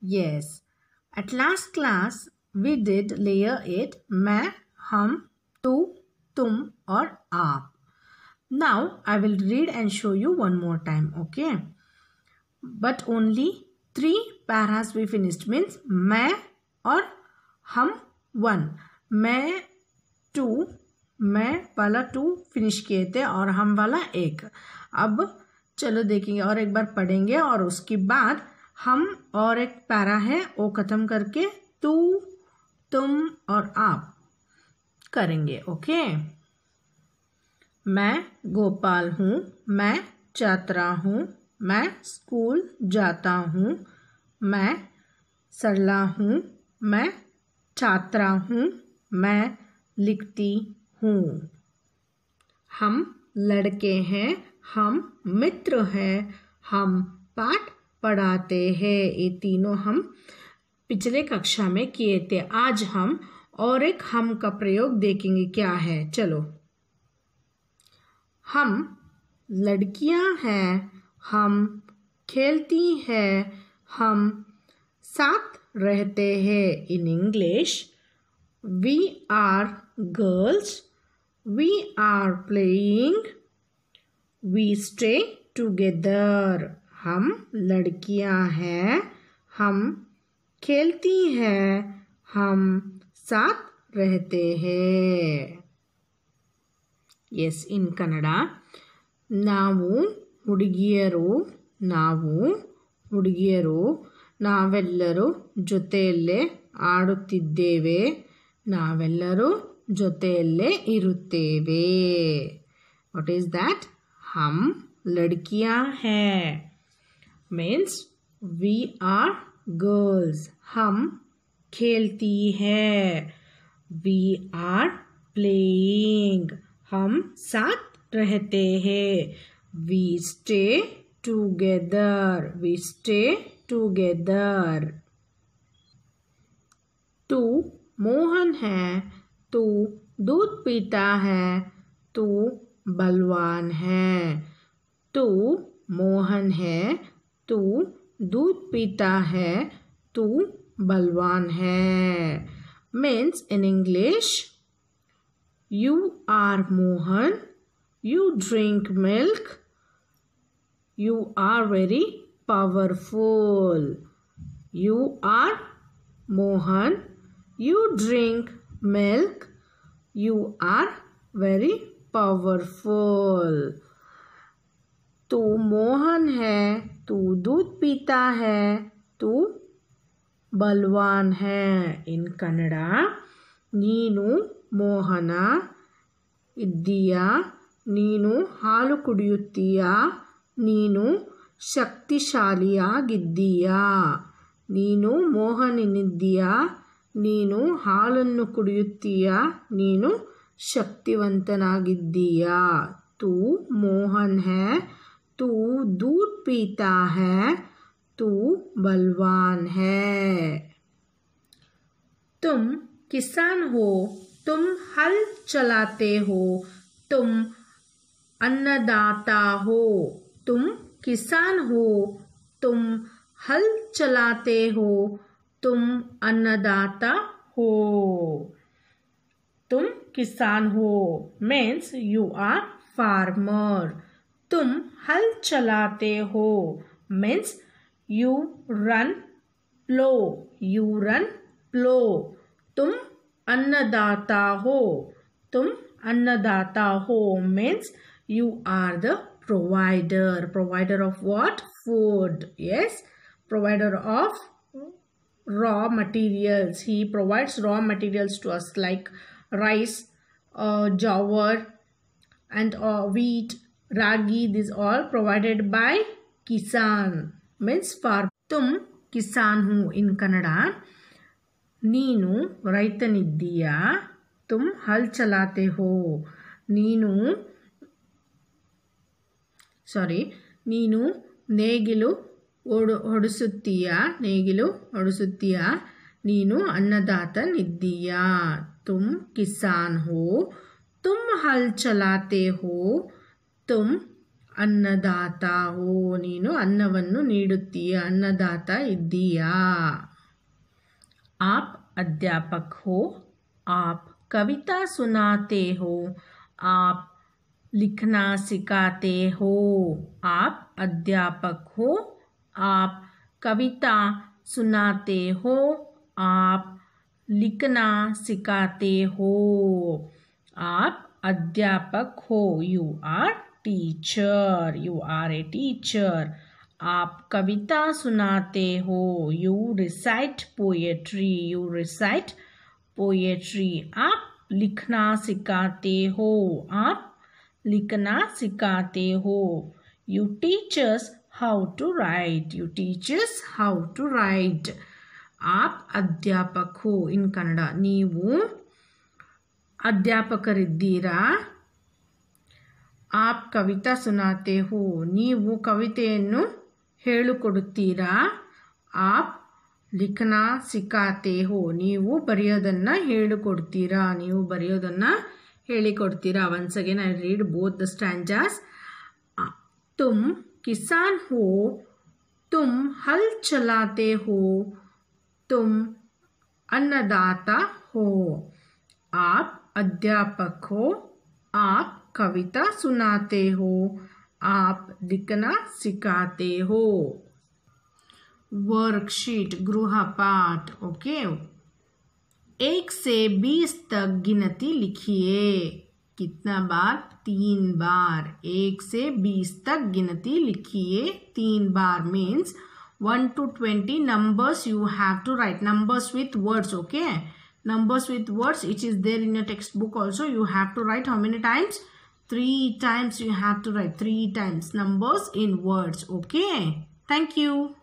Yes. At last class, we did layer 8 मैं हम तू तुम और आप Now, I will read and show you one more time, okay? But only three paras we finished means मैं और हम वन मैं टू मैं वाला टू फिनिश किए थे और हम वाला एक अब चलो देखेंगे और एक बार पढ़ेंगे और उसके बाद हम और एक पैरा है ओ ख़त्म करके तू तुम और आप करेंगे ओके मैं गोपाल हूँ मैं छात्रा हूँ मैं स्कूल जाता हूँ मैं सरला हूँ मैं छात्रा हूँ मैं लिखती हूँ हम लड़के हैं हम मित्र हैं हम पाठ पढ़ाते हैं ये तीनों हम पिछले कक्षा में किए थे आज हम और एक हम का प्रयोग देखेंगे क्या है चलो हम लड़कियां हैं हम खेलती हैं हम साथ रहते हैं in English we are girls we are playing we stay together हम लड़कियां हैं हम खेलती हैं हम साथ रहते हैं ये इन कन्नड़ा ना हूड़गियर ना हूड़गियर नावेलू जोतल आड़े नावेलू जोतल वॉट इज दैट हम लड़कियां हैं मीन्स वी आर गर्ल्स हम खेलती है वी आर प्लेइंग हम साथ रहते हैं we stay together we stay together तू मोहन है तू दूध पीता है तू बलवान है तू मोहन है तू दूध पीता है तू बलवान है means in English you are Mohan you drink milk you are very powerful you are Mohan you drink milk you are very powerful तू मोहन है तू दूध पीता है तू बलवान है इन कन्नड़ा नीनू मोहना इद्दिया नीनू हालु कुड़ियुतिया नीनू शक्तिशालिया नीनू मोहनिया नीनू हालन्नु कुड़ियुतिया नीनू शक्तिवंतनिया तू मोहन है तू दूध पीता है तू बलवान है तुम किसान हो तुम हल चलाते हो तुम अन्नदाता हो तुम किसान हो तुम हल चलाते हो तुम अन्नदाता हो तुम किसान हो मीन्स यू आर फार्मर तुम हल चलाते हो means you run plough you run प्लो तुम अन्नदाता हो तुम अन्नदाता हो means you are the provider provider of what food yes provider of raw materials he provides raw materials to us like rice uh, jawar and uh, wheat ragi these all provided by kisan means farm tum kisan hu in kannada ನೀನು ರೈತನಿದ್ದೀಯಾ ತುಮ್ ಹಲ್ ಚಲಾತೆ ಹೋ ನೀನು ಸಾರಿ ನೀನು ನೇಗಿಲು ಓಡು ಹೊಡಿಸುತ್ತೀಯಾ ನೇಗಿಲು ಹೊಡಿಸುತ್ತೀಯಾ ನೀನು ಅನ್ನದಾತನಿದ್ದೀಯಾ ತುಮ್ ಕಿಸಾನ್ ಹೋ ತುಮ್ ಹಲ್ ಚಲಾತೆ ಹೋ तुम अन्नदाता हो ನೀನು ಅನ್ನವನ್ನು ನೀಡುತ್ತೀಯ ಅನ್ನದಾತ ಇದ್ದೀಯಾ आप अध्यापक हो आप कविता सुनाते हो आप लिखना सिखाते हो आप अध्यापक हो आप कविता सुनाते हो आप लिखना सिखाते हो आप अध्यापक हो you are teacher you are a teacher आप कविता सुनाते हो you recite poetry you recite poetry आप लिखना सिखाते हो आप लिखना सिखाते हो you teachers how to write you teachers how to write आप अध्यापक हो इन ಕನ್ನಡ नहीं ಅಧ್ಯಾಪಕರಿದ್ದೀರಾ ಆಪ್ ಕವಿತಾ ಸುನಾತೆ ಹೋ ನೀವು ಕವಿತೆಯನ್ನು ಹೇಳಿಕೊಡುತ್ತೀರಾ ಆಪ್ ಲಿಖನಾ ಸಿಕ್ಕಾತೆ ಹೋ ನೀವು ಬರೆಯೋದನ್ನು ಹೇಳಿಕೊಡ್ತೀರಾ ನೀವು ಬರೆಯೋದನ್ನು ಹೇಳಿಕೊಡ್ತೀರಾ once again I read both the stanzas ತುಮ್ ಕಿಸಾನ್ ಹೋ ತುಮ್ ಹಲ್ ಚಲಾತೆ ಹೋ ತುಮ್ ಅನ್ನದಾತ ಹೋ ಆಪ್ ಅಧ್ಯಾಪಕ್ ಹೋ ಆಪ್ कविता सुनाते हो आप लिखना सिखाते हो वर्कशीट पाठ ओके एक से बीस तक गिनती लिखिए कितना बार तीन बार एक से बीस तक गिनती लिखिए तीन बार means one to twenty numbers you have to write numbers with words okay numbers with words it is there in a text book also you have to write how many times three times you have to write three times numbers in words okay thank you